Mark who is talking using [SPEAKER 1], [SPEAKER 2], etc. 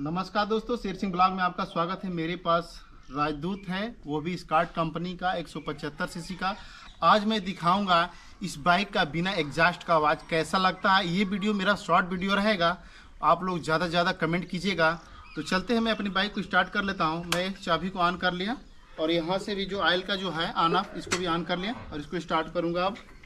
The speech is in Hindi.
[SPEAKER 1] नमस्कार दोस्तों शेर सिंह ब्लॉग में आपका स्वागत है मेरे पास राजदूत है वो भी स्कार्ट कंपनी का 175 सीसी का आज मैं दिखाऊंगा इस बाइक का बिना एग्जास्ट का आवाज़ कैसा लगता है ये वीडियो मेरा शॉर्ट वीडियो रहेगा आप लोग ज़्यादा से ज़्यादा कमेंट कीजिएगा तो चलते हैं मैं अपनी बाइक को स्टार्ट कर लेता हूँ मैं चाभी को ऑन कर लिया और यहाँ से भी जो आयल का जो है आना इसको भी ऑन कर लिया और इसको स्टार्ट करूँगा अब